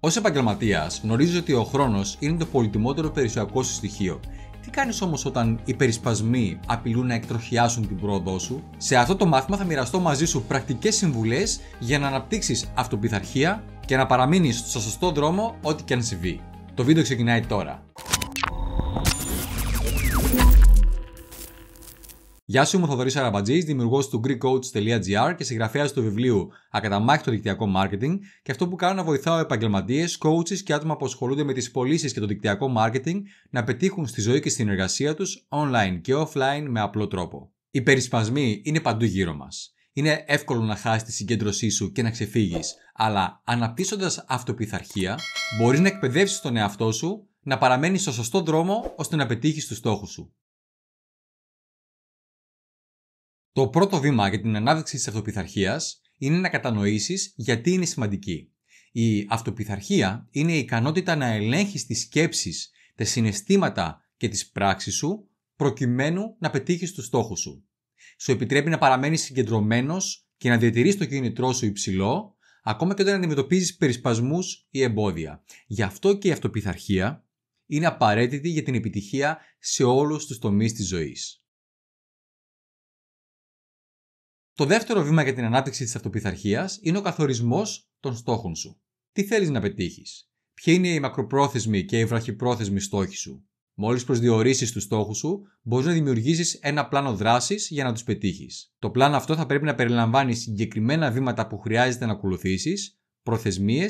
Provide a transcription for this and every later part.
Ως επαγγελματίας, γνωρίζεις ότι ο χρόνος είναι το πολύτιμότερο περιουσιακό σου στοιχείο. Τι κάνεις όμως όταν οι περισπασμοί απειλούν να εκτροχιάσουν την πρόοδό σου. Σε αυτό το μάθημα θα μοιραστώ μαζί σου πρακτικές συμβουλές για να αναπτύξεις αυτοπιθαρχία και να παραμείνεις στο σωστό δρόμο ό,τι και αν συμβεί. Το βίντεο ξεκινάει τώρα. Γεια σου, είμαι ο Θοδωρής Αραμπατζής, δημιουργός του GreekCoach.gr και συγγραφέας του βιβλίου Ακαταμάχητο Δικτυακό Μάρκετινγκ Και αυτό που κάνω να βοηθάω επαγγελματίες, coaches και άτομα που ασχολούνται με τις πωλήσεις και το δικτυακό μάρκετινγκ να πετύχουν στη ζωή και στην εργασία τους online και offline με απλό τρόπο. Οι περισπασμοί είναι παντού γύρω μας. Είναι εύκολο να χάσεις τη συγκέντρωσή σου και να ξεφύγεις, αλλά αναπτύσσοντας αυτοπιθαρχία, μπορείς να εκπαιδεύσεις τον εαυτό σου να παραμένεις στο σωστό δρόμο ώστε να πετύχεις τους στόχους σου. Το πρώτο βήμα για την ανάδειξη της αυτοπιθαρχίας είναι να κατανοήσεις γιατί είναι σημαντική. Η αυτοπιθαρχία είναι η ικανότητα να ελέγχεις τις σκέψεις, τα συναισθήματα και τις πράξεις σου προκειμένου να πετύχεις τους στόχους σου. Σου επιτρέπει να παραμένεις συγκεντρωμένος και να διατηρείς το κίνητρό σου υψηλό, ακόμα και όταν αντιμετωπίζεις περισπασμούς ή εμπόδια. Γι' αυτό και η αυτοπιθαρχία είναι απαραίτητη για την επιτυχία σε όλους τους τομείς της ζωής. Το δεύτερο βήμα για την ανάπτυξη της αυτοπιθαρχίας είναι ο καθορισμός των στόχων σου. Τι θέλεις να πετύχεις, Ποιοι είναι οι μακροπρόθεσμοι και οι βραχυπρόθεσμοι στόχοι σου. Μόλις προσδιορίσεις τους στόχους σου, μπορείς να δημιουργήσεις ένα πλάνο δράσης για να τους πετύχεις. Το πλάνο αυτό θα πρέπει να περιλαμβάνει συγκεκριμένα βήματα που χρειάζεται να ακολουθήσεις, προθεσμίες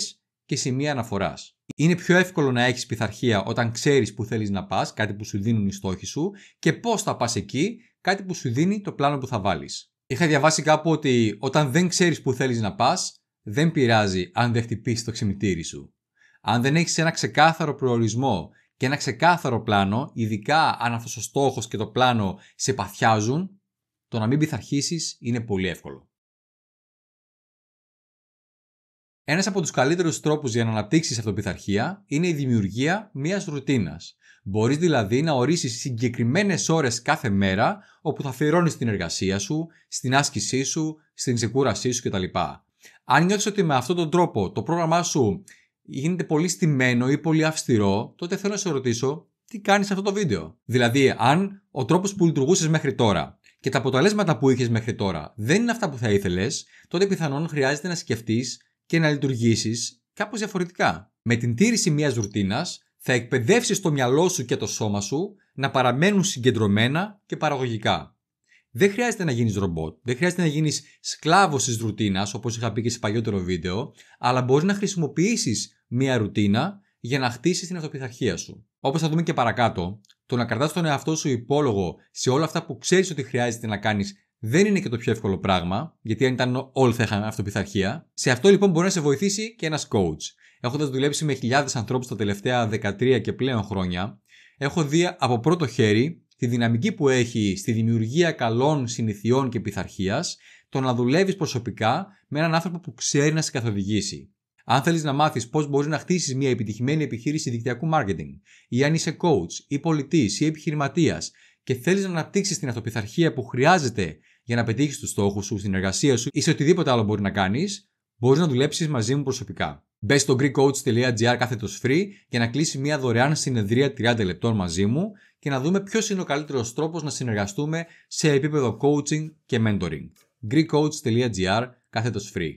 και σημεία αναφοράς. Είναι πιο εύκολο να έχεις πειθαρχία όταν ξέρεις που θέλεις να πας, κάτι που σου δίνουν οι στόχοι σου και πώς θα πας εκεί, κάτι που σου δίνει το πλάνο που θα βάλεις. Είχα διαβάσει κάπου ότι όταν δεν ξέρεις που θέλεις να πας, δεν πειράζει αν δεν χτυπήσεις το ξυμητήρι σου. Αν δεν έχεις ένα ξεκάθαρο προορισμό και ένα ξεκάθαρο πλάνο, ειδικά αν αυτός ο στόχος και το πλάνο σε παθιάζουν, το να μην πειθαρχήσεις είναι πολύ εύκολο. Ένας από τους καλύτερους τρόπους για να αναπτύξεις αυτοπιθαρχία είναι η δημιουργία μιας ρουτίνας. Μπορείς δηλαδή να ορίσεις συγκεκριμένες ώρες κάθε μέρα όπου θα αφιερώνεις την εργασία σου, στην άσκησή σου, στην ξεκούρασή σου κτλ. Αν νιώθεις ότι με αυτόν τον τρόπο το πρόγραμμά σου γίνεται πολύ στημένο ή πολύ αυστηρό, τότε θέλω να σε ρωτήσω τι κάνεις σε αυτό το βίντεο. Δηλαδή, αν ο τρόπος που λειτουργούσες μέχρι τώρα και τα αποτελέσματα που είχες μέχρι τώρα δεν είναι αυτά που θα ήθελες, τότε πιθανόν χρειάζεται να σκεφτείς και να λειτουργήσεις κάπως διαφορετικά. Με την τήρηση μιας ρουτίνας θα εκπαιδεύσεις το μυαλό σου και το σώμα σου να παραμένουν συγκεντρωμένα και παραγωγικά. Δεν χρειάζεται να γίνεις ρομπότ, δεν χρειάζεται να γίνεις σκλάβος της ρουτίνας, όπως είχα πει και σε παλιότερο βίντεο, αλλά μπορείς να χρησιμοποιήσεις μία ρουτίνα για να χτίσεις την αυτοπιθαρχία σου. Όπως θα δούμε και παρακάτω, το να κρατάς τον εαυτό σου υπόλογο σε όλα αυτά που ξέρεις ότι χρειάζεται να κάνεις δεν είναι και το πιο εύκολο πράγμα, γιατί αν ήταν όλοι θα είχαν αυτοπιθαρχία. Σε αυτό λοιπόν μπορεί να σε βοηθήσει και ένας coach έχοντας δουλέψει με χιλιάδες ανθρώπους τα τελευταία 13 και πλέον χρόνια, έχω δει από πρώτο χέρι τη δυναμική που έχει στη δημιουργία καλών συνηθιών και πειθαρχίας το να δουλεύεις προσωπικά με έναν άνθρωπο που ξέρει να σε καθοδηγήσει. Αν θέλεις να μάθεις πώς μπορείς να χτίσεις μια επιτυχημένη επιχείρηση δικτυακού marketing, ή αν είσαι coach, ή πολιτής, ή επιχειρηματίας και θέλεις να αναπτύξεις την αυτοπιθαρχία που χρειάζεται για να πετύχεις τους στόχους σου, στην εργασία σου ή σε οτιδήποτε άλλο μπορεί να κάνεις, μπορείς να δουλέψεις μαζί μου προσωπικά. Μπε στο GreekCoach.gr κάθετος free για να κλείσει μια δωρεάν συνεδρία 30 λεπτών μαζί μου και να δούμε ποιος είναι ο καλύτερος τρόπος να συνεργαστούμε σε επίπεδο coaching και mentoring. GreekCoach.gr κάθετος free.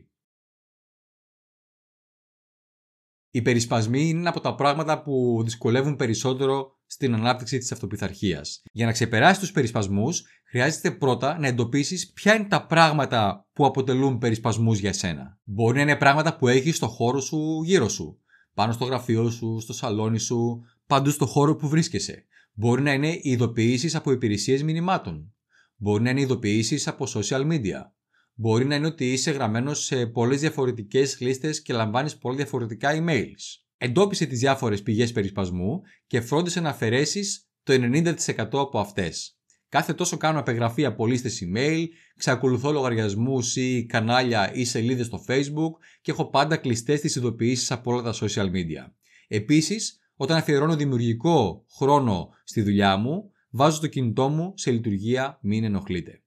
Οι περισπασμοί είναι από τα πράγματα που δυσκολεύουν περισσότερο στην ανάπτυξη της αυτοπιθαρχίας. Για να ξεπεράσεις τους περισπασμούς, χρειάζεται πρώτα να εντοπίσεις ποια είναι τα πράγματα που αποτελούν περισπασμούς για σένα. Μπορεί να είναι πράγματα που έχεις στο χώρο σου γύρω σου. Πάνω στο γραφείο σου, στο σαλόνι σου, παντού στο χώρο που βρίσκεσαι. Μπορεί να είναι ειδοποιήσεις από υπηρεσίες μηνυμάτων. Μπορεί να είναι ειδοποιήσεις από social media μπορεί να είναι ότι είσαι γραμμένος σε πολλές διαφορετικές λίστες και λαμβάνεις πολλά διαφορετικά emails. Εντόπισε τις διάφορες πηγές περισπασμού και φρόντισε να αφαιρέσεις το 90% από αυτές. Κάθε τόσο κάνω απεγραφή από λίστες email, ξακολουθώ λογαριασμούς ή κανάλια ή σελίδες στο Facebook και έχω πάντα κλειστές τις ειδοποιήσεις από όλα τα social media. Επίσης, όταν αφιερώνω δημιουργικό χρόνο στη δουλειά μου, βάζω το κινητό μου σε λειτουργία Μην ενοχλείτε.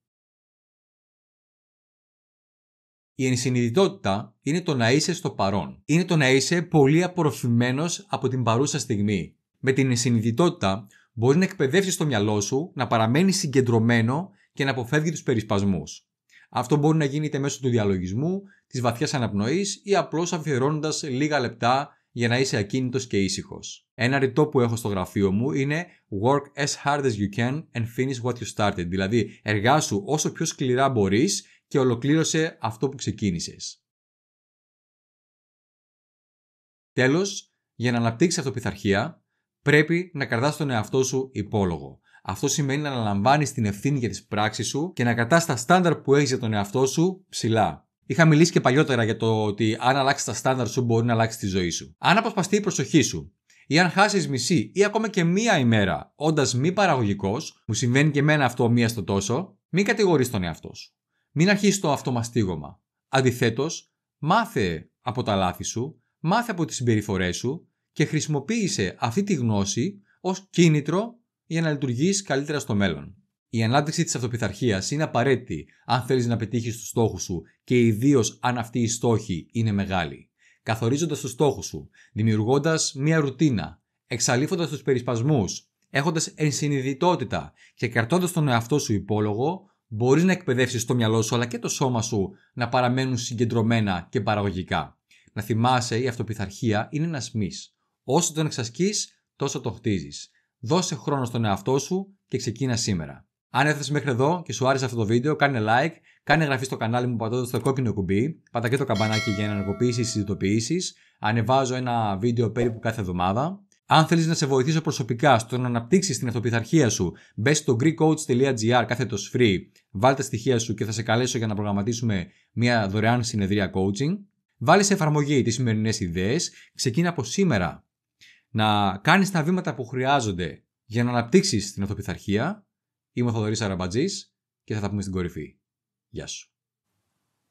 Η ενσυνειδητότητα είναι το να είσαι στο παρόν. Είναι το να είσαι πολύ απορροφημένος από την παρούσα στιγμή. Με την ενσυνειδητότητα μπορείς να εκπαιδεύσεις το μυαλό σου να παραμένεις συγκεντρωμένο και να αποφεύγει τους περισπασμούς. Αυτό μπορεί να γίνεται μέσω του διαλογισμού, της βαθιάς αναπνοής ή απλώς αφιερώνοντας λίγα λεπτά για να είσαι ακίνητος και ήσυχος. Ένα ρητό που έχω στο γραφείο μου είναι Work as hard as you can and finish what you started. Δηλαδή, εργάσου όσο πιο σκληρά μπορείς και ολοκλήρωσε αυτό που ξεκίνησες. Τέλος, για να αναπτύξεις αυτοπιθαρχία, πρέπει να κρατάς τον εαυτό σου υπόλογο. Αυτό σημαίνει να αναλαμβάνεις την ευθύνη για τις πράξεις σου και να κρατάς τα στάνταρ που έχεις για τον εαυτό σου ψηλά. Είχα μιλήσει και παλιότερα για το ότι αν αλλάξεις τα στάνταρ σου μπορεί να αλλάξεις τη ζωή σου. Αν αποσπαστεί η προσοχή σου ή αν χάσεις μισή ή ακόμα και μία ημέρα όντας μη παραγωγικός, μου συμβαίνει και εμένα αυτό μία στο τόσο, μην κατηγορείς τον εαυτό σου. Μην αρχίσεις το αυτομαστίγωμα. Αντιθέτως, μάθε από τα λάθη σου, μάθε από τις συμπεριφορές σου και χρησιμοποίησε αυτή τη γνώση ως κίνητρο για να λειτουργήσει καλύτερα στο μέλλον. Η ανάπτυξη της αυτοπιθαρχίας είναι απαραίτητη αν θέλεις να πετύχεις τους στόχους σου και ιδίως αν αυτοί οι στόχοι είναι μεγάλοι. Καθορίζοντας τους στόχους σου, δημιουργώντας μία ρουτίνα, εξαλείφοντας τους περισπασμούς, έχοντας ενσυνειδητότητα και κρατώντας τον εαυτό σου υπόλογο, μπορείς να εκπαιδεύσεις το μυαλό σου αλλά και το σώμα σου να παραμένουν συγκεντρωμένα και παραγωγικά. Να θυμάσαι, η αυτοπιθαρχία είναι ένας μη. Όσο τον εξασκείς, τόσο το χτίζεις. Δώσε χρόνο στον εαυτό σου και ξεκίνα σήμερα. Αν έφτασε μέχρι εδώ και σου άρεσε αυτό το βίντεο, κάνε like, κάνε εγγραφή στο κανάλι μου πατώντας το κόκκινο κουμπί, πατά και το καμπανάκι για να ενεργοποιήσεις τι ειδοποιήσει. Ανεβάζω ένα βίντεο περίπου κάθε εβδομάδα. Αν θέλεις να σε βοηθήσω προσωπικά στο να αναπτύξεις την αυτοπιθαρχία σου, μπε στο GreekCoach.gr κάθετος free, βάλτε τα στοιχεία σου και θα σε καλέσω για να προγραμματίσουμε μια δωρεάν συνεδρία coaching. Βάλει σε εφαρμογή τις σημερινές ιδέες, ξεκίνα από σήμερα να κάνεις τα βήματα που χρειάζονται για να αναπτύξεις την αυτοπιθαρχία. Είμαι ο Θοδωρής Αραμπατζής και θα τα πούμε στην κορυφή. Γεια σου.